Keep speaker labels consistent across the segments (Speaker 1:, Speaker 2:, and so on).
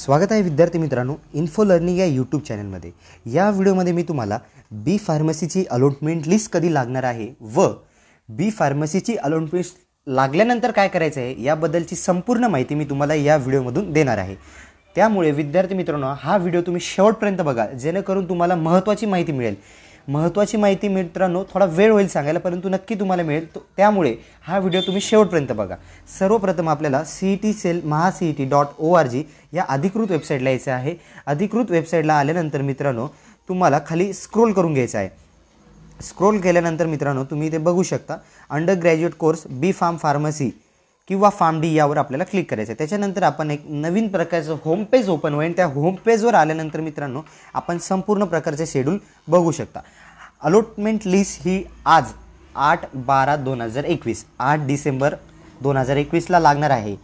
Speaker 1: स्वागत आहे विद्यार्थी मित्रांनो इन्फो लर्निंग या यूट्यूब चॅनलमध्ये या व्हिडिओमध्ये मी तुम्हाला बी फार्मसीची अलॉटमेंट लिस्ट कधी लागणार आहे व बी फार्मसीची अलॉटमेंट लागल्यानंतर काय करायचं आहे याबद्दलची संपूर्ण माहिती मी तुम्हाला या व्हिडिओमधून देणार आहे त्यामुळे विद्यार्थी मित्रांनो हा व्हिडिओ तुम्ही शेवटपर्यंत बघा जेणेकरून तुम्हाला महत्त्वाची माहिती मिळेल महत्त्वाची माहिती मित्रांनो थोडा वेळ होईल सांगायला परंतु नक्की तुम्हाला मिळेल त्यामुळे हा व्हिडिओ तुम्ही शेवटपर्यंत बघा सर्वप्रथम आपल्याला C T cell Maha C T dot O R G या अधिकृत वेबसाईटला यायचं आहे अधिकृत वेबसाईटला आल्यानंतर मित्रांनो तुम्हाला खाली स्क्रोल करून घ्यायचं आहे स्क्रोल केल्यानंतर मित्रांनो तुम्ही ते बघू शकता undergraduate course B pharm pharmacy किंवा डी यावर आपल्याला क्लिक करायचं आहे त्याच्यानंतर आपण एक नवीन प्रकारचं होम पेज ओपन होईल त्या होम आल्यानंतर मित्रांनो आपण संपूर्ण प्रकारचे शेड्यूल बघू शकता अलोटमेंट लिस्ट ही आज आठ बारा दोन हजार एकवीस आठ डिसेंबर दोन हजार एकवीसला लागणार आहे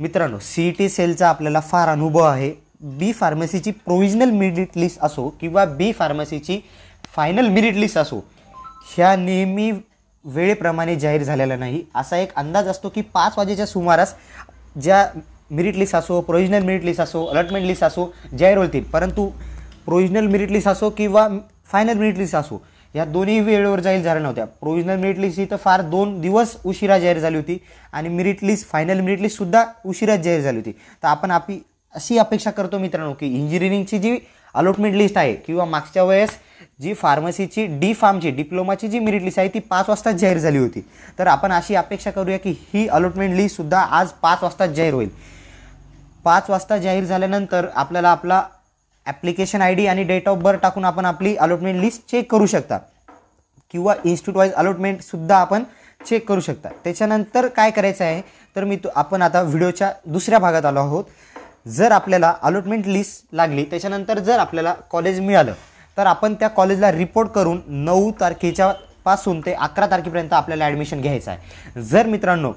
Speaker 1: मित्रांनो सी टी सेलचा आपल्याला फार अनुभव आहे बी फार्मसीची प्रोविजनल मेरिट लिस्ट असो किंवा बी फार्मसीची फायनल मिरिट लिस्ट असो ह्या नेहमी वेळेप्रमाणे जाहीर झालेला नाही असा एक अंदाज असतो की पाच वाजेच्या सुमारास ज्या मिरिट लिस्ट असो प्रोविजनल मिरिट लिस्ट असो अलॉटमेंट लिस्ट असो जाहीर होतील परंतु प्रोविजनल मिरिट लिस्ट असो किंवा फायनल मिरिट लिस्ट असो या दोन्ही वेळेवर जाहीर झाल्या नव्हत्या प्रोविजनल मिरिट लिस्ट ही तर फार दोन दिवस उशिरा जाहीर झाली होती आणि मिरिट लिस्ट फायनल मेरिट लिस्टसुद्धा उशिरा जाहीर झाली होती तर आपण आपली अशी अपेक्षा करतो मित्रांनो की इंजिनिअरिंगची जी अलॉटमेंट लिस्ट आहे किंवा मागच्या वेळेस जी फार्मसीची डी फार्मची डिप्लोमाची जी मेरिट लिस्ट आहे ती पाच वाजता जाहीर झाली होती तर आपण अशी अपेक्षा करूया की ही अलॉटमेंट सुद्धा आज पाच वाजता जाहीर होईल पाच वाजता जाहीर झाल्यानंतर आपल्याला आपला ॲप्लिकेशन आय डी आणि डेट ऑफ बर्थ टाकून आपण आपली अलॉटमेंट लिस्ट चेक करू शकता किंवा इन्स्टिट्यूट वाईज अलॉटमेंटसुद्धा आपण चेक करू शकता त्याच्यानंतर काय करायचं आहे तर मी तो आपण आता व्हिडिओच्या दुसऱ्या भागात आलो आहोत जर आपल्याला अलॉटमेंट लिस्ट लागली त्याच्यानंतर जर आपल्याला कॉलेज मिळालं तर आपण त्या कॉलेजला रिपोर्ट करून नऊ तारखेच्या पासून ते अकरा तारखेपर्यंत आपल्याला ॲडमिशन घ्यायचं आहे जर मित्रांनो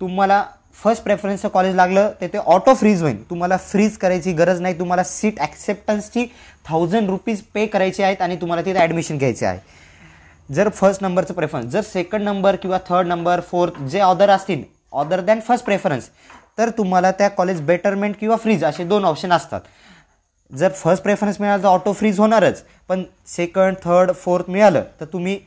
Speaker 1: तुम्हाला फर्स्ट प्रेफरन्सचं कॉलेज लागलं तर ते ऑटो फ्रीज होईल तुम्हाला फ्रीज करायची गरज नाही तुम्हाला सीट ॲक्सेप्टन्सची थाउजंड रुपीज पे करायची आहेत आणि तुम्हाला तिथे ॲडमिशन घ्यायचे आहे जर फर्स्ट नंबरचं प्रेफरन्स जर सेकंड नंबर किंवा थर्ड नंबर फोर्थ जे ऑदर असतील ऑदर दॅन फर्स्ट प्रेफरन्स तर तुम्हाला त्या कॉलेज बेटरमेंट किंवा फ्रीज असे दोन ऑप्शन असतात जर फर्स्ट प्रेफरन्स मिळाला तर ऑटो फ्रीज होणारच पण सेकंड थर्ड फोर्थ मिळालं तर तुम्ही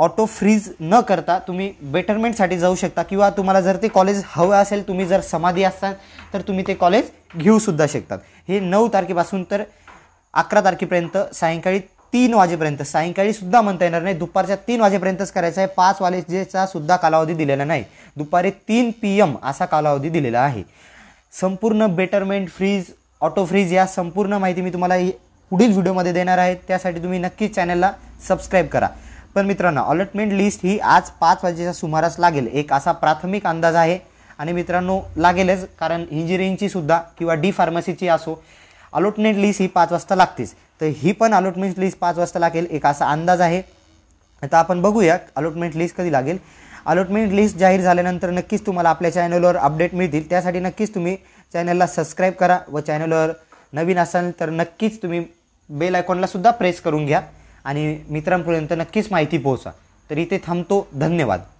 Speaker 1: ऑटो फ्रीज न करता तुम्ही बेटरमेंटसाठी जाऊ शकता किंवा तुम्हाला जर ते कॉलेज हवं असेल तुम्ही जर समाधी असाल तर तुम्ही ते कॉलेज घेऊसुद्धा शकतात हे नऊ तारखेपासून तर अकरा तारखेपर्यंत सायंकाळी तीन वाजेपर्यंत सायंकाळीसुद्धा म्हणता येणार नाही दुपारच्या तीन वाजेपर्यंतच करायचं आहे पाच वाजेचा सुद्धा कालावधी दिलेला नाही दुपारी तीन पी एम असा कालावधी दिलेला आहे संपूर्ण बेटरमेंट फ्रीज ऑटो फ्रीज या संपूर्ण माहिती मी तुम्हाला पुढील व्हिडिओमध्ये देणार आहे त्यासाठी तुम्ही नक्कीच चॅनलला सबस्क्राईब करा पण मित्रांनो अलॉटमेंट लिस्ट ही आज पाच वाजेच्या सुमारास लागेल एक असा प्राथमिक अंदाज आहे आणि मित्रांनो लागेलच कारण इंजिनिअरिंगची सुद्धा किंवा डी फार्मसीची असो अलॉटमेंट लिस्ट ही पाच वाजता लागतेच तर ही पण अलॉटमेंट लिस्ट पाच वाजता लागेल एक असा अंदाज आहे आता आपण बघूया अलॉटमेंट लिस्ट कधी लागेल अलॉटमेंट लिस्ट जाहीर झाल्यानंतर नक्कीच तुम्हाला आपल्या चॅनलवर अपडेट मिळतील त्यासाठी नक्कीच तुम्ही चॅनलला सबस्क्राईब करा व चॅनलवर नवीन असाल तर नक्कीच तुम्ही बेल आयकॉनलासुद्धा प्रेस करून घ्या आणि मित्रांपर्यंत नक्कीच माहिती पोहोचा तर इथे थांबतो धन्यवाद